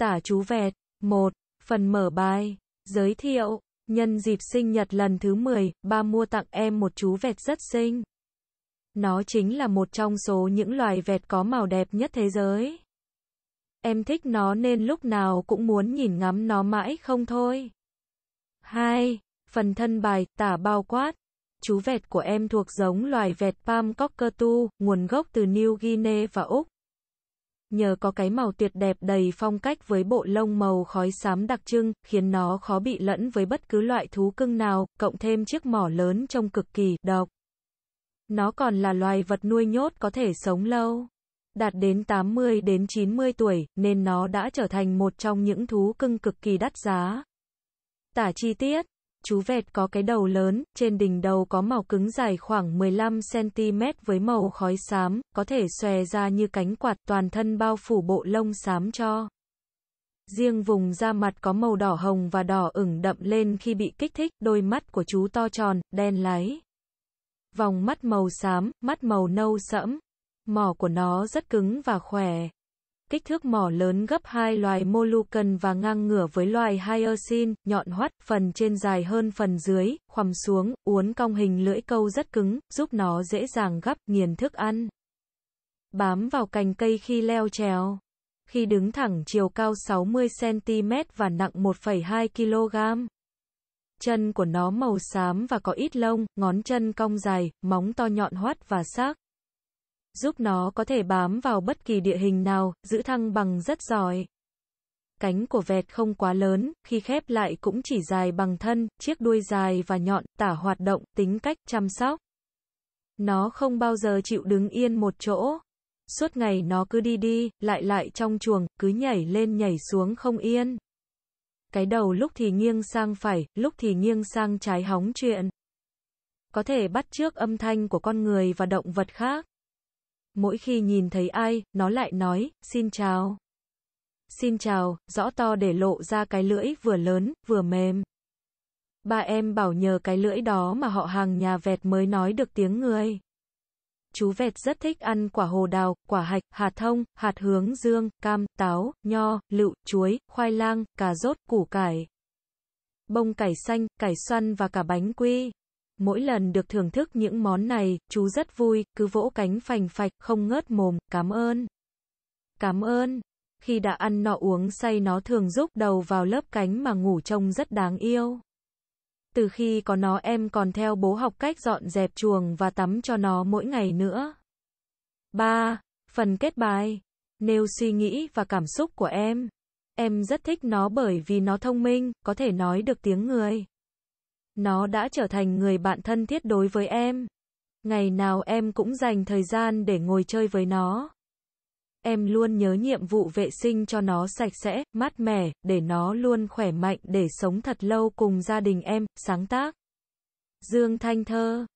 Tả chú vẹt. một Phần mở bài. Giới thiệu. Nhân dịp sinh nhật lần thứ 10, ba mua tặng em một chú vẹt rất xinh. Nó chính là một trong số những loài vẹt có màu đẹp nhất thế giới. Em thích nó nên lúc nào cũng muốn nhìn ngắm nó mãi không thôi. 2. Phần thân bài, tả bao quát. Chú vẹt của em thuộc giống loài vẹt Palm Cockatoo, nguồn gốc từ New Guinea và Úc nhờ có cái màu tuyệt đẹp đầy phong cách với bộ lông màu khói xám đặc trưng, khiến nó khó bị lẫn với bất cứ loại thú cưng nào, cộng thêm chiếc mỏ lớn trông cực kỳ độc. Nó còn là loài vật nuôi nhốt có thể sống lâu, đạt đến 80 đến 90 tuổi, nên nó đã trở thành một trong những thú cưng cực kỳ đắt giá. Tả chi tiết Chú vẹt có cái đầu lớn, trên đỉnh đầu có màu cứng dài khoảng 15cm với màu khói xám, có thể xòe ra như cánh quạt toàn thân bao phủ bộ lông xám cho. Riêng vùng da mặt có màu đỏ hồng và đỏ ửng đậm lên khi bị kích thích, đôi mắt của chú to tròn, đen láy. Vòng mắt màu xám, mắt màu nâu sẫm. Mỏ của nó rất cứng và khỏe, kích thước mỏ lớn gấp hai loài molucan và ngang ngửa với loài Hyacinth, nhọn hoắt, phần trên dài hơn phần dưới, khoằm xuống, uốn cong hình lưỡi câu rất cứng, giúp nó dễ dàng gắp, nghiền thức ăn. Bám vào cành cây khi leo trèo. Khi đứng thẳng chiều cao 60cm và nặng 1,2 kg. Chân của nó màu xám và có ít lông, ngón chân cong dài, móng to nhọn hoắt và sắc giúp nó có thể bám vào bất kỳ địa hình nào, giữ thăng bằng rất giỏi. Cánh của vẹt không quá lớn, khi khép lại cũng chỉ dài bằng thân, chiếc đuôi dài và nhọn, tả hoạt động, tính cách chăm sóc. Nó không bao giờ chịu đứng yên một chỗ. Suốt ngày nó cứ đi đi, lại lại trong chuồng, cứ nhảy lên nhảy xuống không yên. Cái đầu lúc thì nghiêng sang phải, lúc thì nghiêng sang trái hóng chuyện. Có thể bắt chước âm thanh của con người và động vật khác. Mỗi khi nhìn thấy ai, nó lại nói, xin chào. Xin chào, rõ to để lộ ra cái lưỡi vừa lớn, vừa mềm. Ba em bảo nhờ cái lưỡi đó mà họ hàng nhà vẹt mới nói được tiếng người. Chú vẹt rất thích ăn quả hồ đào, quả hạch, hạt thông, hạt hướng dương, cam, táo, nho, lựu, chuối, khoai lang, cà rốt, củ cải, bông cải xanh, cải xoăn và cả bánh quy mỗi lần được thưởng thức những món này, chú rất vui, cứ vỗ cánh phành phạch, không ngớt mồm, cảm ơn. Cảm ơn. Khi đã ăn nọ uống say nó thường rúc đầu vào lớp cánh mà ngủ trông rất đáng yêu. Từ khi có nó em còn theo bố học cách dọn dẹp chuồng và tắm cho nó mỗi ngày nữa. 3. Phần kết bài. Nêu suy nghĩ và cảm xúc của em. Em rất thích nó bởi vì nó thông minh, có thể nói được tiếng người. Nó đã trở thành người bạn thân thiết đối với em. Ngày nào em cũng dành thời gian để ngồi chơi với nó. Em luôn nhớ nhiệm vụ vệ sinh cho nó sạch sẽ, mát mẻ, để nó luôn khỏe mạnh để sống thật lâu cùng gia đình em, sáng tác. Dương Thanh Thơ